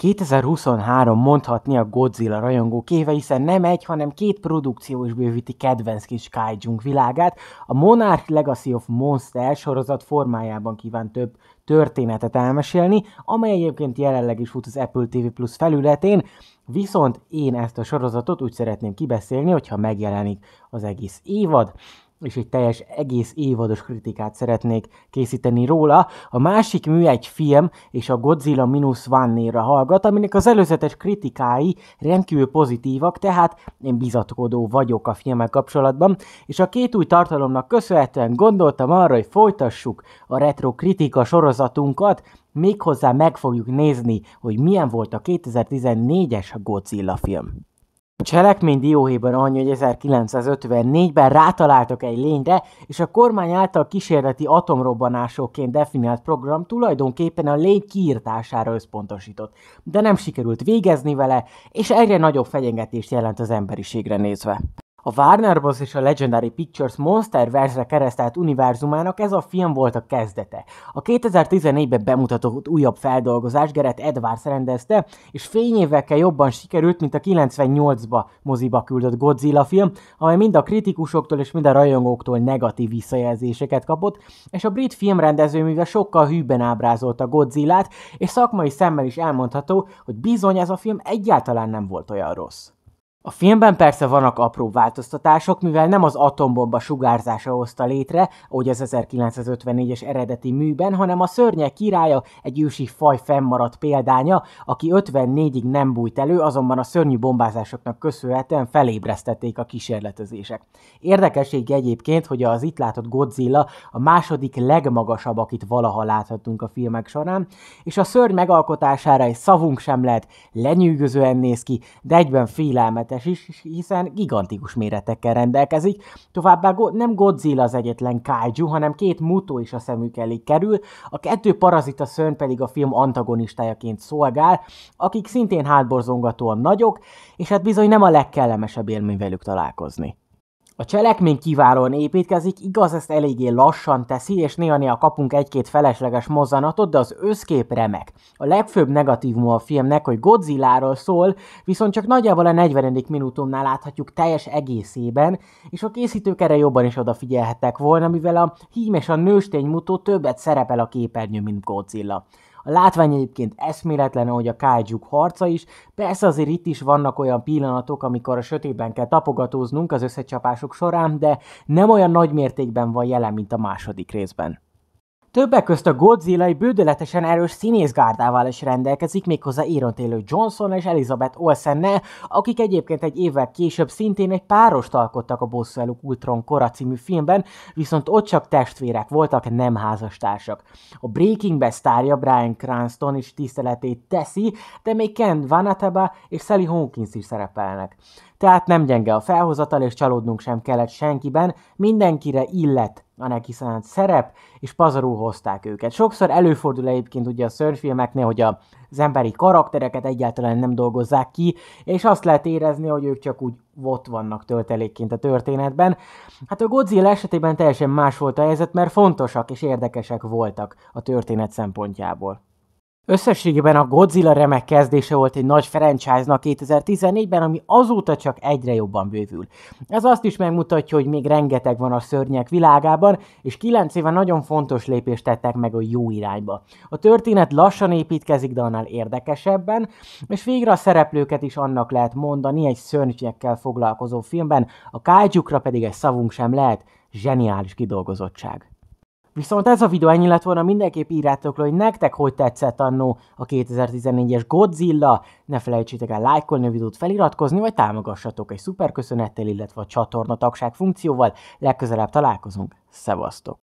2023 mondhatni a Godzilla rajongó kéve, hiszen nem egy, hanem két produkció is bővíti kedvenc kis kaiju világát. A Monarch Legacy of Monster sorozat formájában kíván több történetet elmesélni, amely egyébként jelenleg is fut az Apple TV Plus felületén, viszont én ezt a sorozatot úgy szeretném kibeszélni, hogyha megjelenik az egész évad és egy teljes egész évados kritikát szeretnék készíteni róla. A másik mű egy film, és a Godzilla Minus One névre hallgat, aminek az előzetes kritikái rendkívül pozitívak, tehát én bizatkodó vagyok a filmek kapcsolatban, és a két új tartalomnak köszönhetően gondoltam arra, hogy folytassuk a retro kritika sorozatunkat, méghozzá meg fogjuk nézni, hogy milyen volt a 2014-es Godzilla film. A cselekmény dióhéjban annyi, hogy 1954-ben rátaláltak egy lényre, és a kormány által kísérleti atomrobbanásokként definiált program tulajdonképpen a lény kiirtására összpontosított, de nem sikerült végezni vele, és egyre nagyobb fenyegetést jelent az emberiségre nézve. A Warner Bros. és a Legendary Pictures Monster re keresztelt univerzumának ez a film volt a kezdete. A 2014-ben bemutatott újabb feldolgozás Gerett Edwards rendezte, és fényévekkel jobban sikerült, mint a 98-ba moziba küldött Godzilla film, amely mind a kritikusoktól és mind a rajongóktól negatív visszajelzéseket kapott, és a brit filmrendező mivel sokkal hűben ábrázolta Godzillát, és szakmai szemmel is elmondható, hogy bizony ez a film egyáltalán nem volt olyan rossz. A filmben persze vannak apró változtatások, mivel nem az atombomba sugárzása hozta létre, ahogy az 1954-es eredeti műben, hanem a szörnyek királya egy ősi faj fennmaradt példánya, aki 54-ig nem bújt elő, azonban a szörnyű bombázásoknak köszönhetően felébresztették a kísérletezések. Érdekesség egyébként, hogy az itt látott Godzilla a második legmagasabb, akit valaha láthattunk a filmek során, és a szörny megalkotására egy szavunk sem lehet, lenyűgözően néz ki, de egyben félelmetes érdekes is, hiszen gigantikus méretekkel rendelkezik, továbbá nem Godzilla az egyetlen kaiju, hanem két mutó is a szemük elé kerül, a kettő parazita szörny pedig a film antagonistájaként szolgál, akik szintén hátborzongatóan nagyok, és hát bizony nem a legkellemesebb élmény velük találkozni. A cselekmény kiválóan építkezik, igaz, ezt eléggé lassan teszi, és néha a kapunk egy-két felesleges mozzanatot, de az összkép remek. A legfőbb negatívum a filmnek, hogy Godzilláról szól, viszont csak nagyjából a 40. minutumnál láthatjuk teljes egészében, és a készítők erre jobban is odafigyelhettek volna, mivel a hím és a nőstény mutó többet szerepel a képernyő, mint Godzilla. A látvány egyébként eszméletlen, ahogy a kágyuk harca is, persze azért itt is vannak olyan pillanatok, amikor a sötétben kell tapogatóznunk az összecsapások során, de nem olyan nagy mértékben van jelen, mint a második részben. Többek közt a Godzilla egy bődöletesen erős színészgárdával is rendelkezik, méghozzá Aaron élő Johnson és Elizabeth olsen akik egyébként egy évvel később szintén egy párost alkottak a Bosszú eluk Ultron kora című filmben, viszont ott csak testvérek voltak, nem házastársak. A Breaking Bad sztárja Brian Cranston is tiszteletét teszi, de még Ken Vanataba és Sally Hawkins is szerepelnek. Tehát nem gyenge a felhozatal, és csalódnunk sem kellett senkiben, mindenkire illet a neki szánt szerep, és pazarul hozták őket. Sokszor előfordul egyébként ugye a szörnyfilmeknél, hogy a, az emberi karaktereket egyáltalán nem dolgozzák ki, és azt lehet érezni, hogy ők csak úgy ott vannak töltelékként a történetben. Hát a Godzilla esetében teljesen más volt a helyzet, mert fontosak és érdekesek voltak a történet szempontjából. Összességében a Godzilla remek kezdése volt egy nagy franchise-nak 2014-ben, ami azóta csak egyre jobban bővül. Ez azt is megmutatja, hogy még rengeteg van a szörnyek világában, és 9 éve nagyon fontos lépést tettek meg a jó irányba. A történet lassan építkezik, de annál érdekesebben, és végre a szereplőket is annak lehet mondani egy szörnyekkel foglalkozó filmben, a kájukra pedig egy szavunk sem lehet, zseniális kidolgozottság. Viszont ez a videó ennyi lett volna, mindenképp írjátok le, hogy nektek hogy tetszett annó a 2014-es Godzilla, ne felejtsétek el lájkolni a videót, feliratkozni, vagy támogassatok egy szuper köszönettel, illetve a csatorna tagság funkcióval. Legközelebb találkozunk, szevasztok!